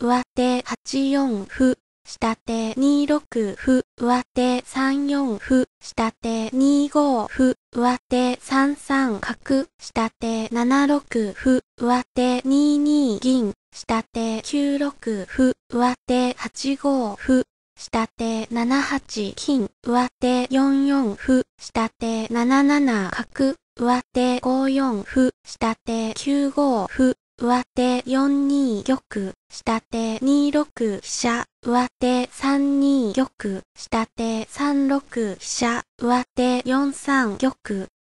上手8四歩、下手2六歩、上手3四歩、下手2五歩、上手3三角、下手7六歩、上手2二銀、下手9六歩、上手8五歩、下手7八金、上手4四歩、下手7七角、上手5四歩、下手9五歩、上手4二玉、下手2六飛車、上手3二玉、下手3六飛車、上手4三玉、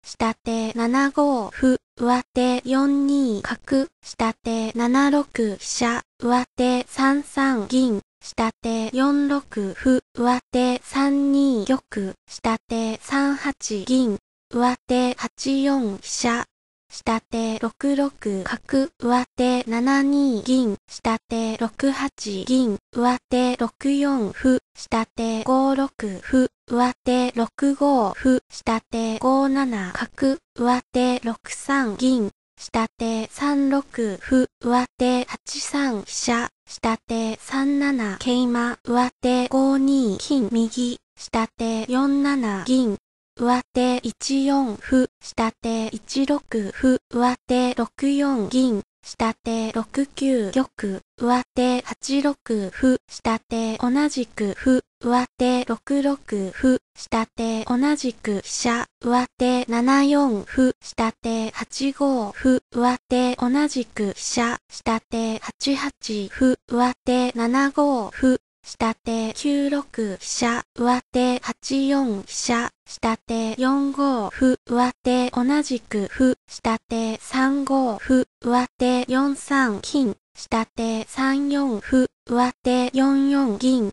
下手7五歩、上手4二角、下手7六飛車、上手3三銀、下手4六歩、上手3二玉、下手3八銀、上手8四飛車、下手6 6角、上手7 2銀、下手6 8銀、上手6 4歩、下手5 6歩、上手6 5歩、下手5 7角、上手6 3銀、下手3 6歩、上手8 3飛車、下手3 7桂馬、上手5 2金右、下手4 7銀、上手1四歩、下手1六歩、上手6四銀、下手6九玉、上手8六歩、下手同じく歩、上手6六歩、下手同じく飛車、上手7四歩、下手8五歩、上手同じく飛車、下手8八歩、上手7五歩、下手9 6飛車、上手8 4飛車、下手4 5歩、上手同じく歩、下手3 5歩、上手4 3金、下手3 4歩、上手4 4銀、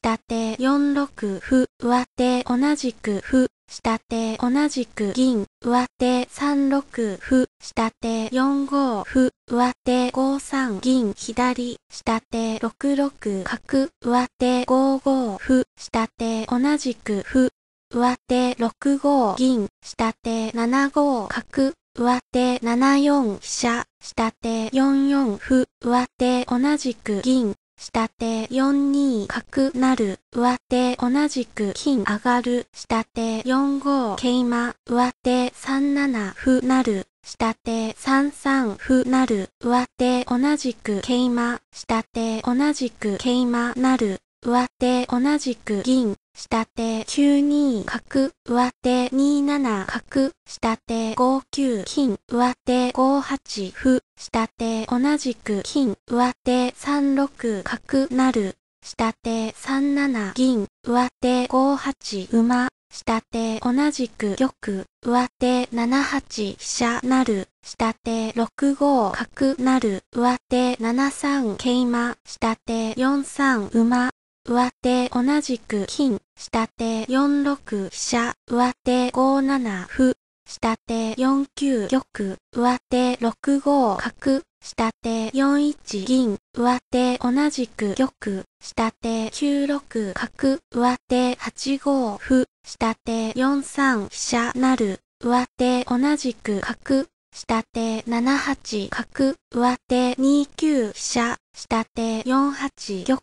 下手4六歩、上手同じく歩、下手同じく銀、上手3六歩、下手4五歩、上手5三銀、左、下手6六角、上手5五歩、下手同じく歩、上手6五銀、下手7五角、上手7四飛車、下手4四歩、上手同じく銀、下手4二角なる、上手同じく金上がる、下手4五桂馬、上手3七歩なる、下手3三歩なる、上手同じく桂馬、下手同じく桂馬なる、上手同じく銀下手9二角、上手2七角、下手5九金、上手5八歩、下手同じく金、上手3六角なる、下手3七銀、上手5八馬、下手同じく玉、上手7八飛車なる、下手6五角なる、上手7三桂馬、下手4三馬、上手同じく金、下手4六飛車、上手5七歩、下手4九玉、上手6五角、下手4一銀、上手同じく玉、下手9六角、上手8五歩、下手4三飛車なる、上手同じく角、下手7八角、上手2九飛車、下手4八玉、上手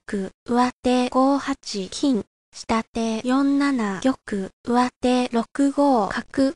5八金、下手4七玉、上手6五角、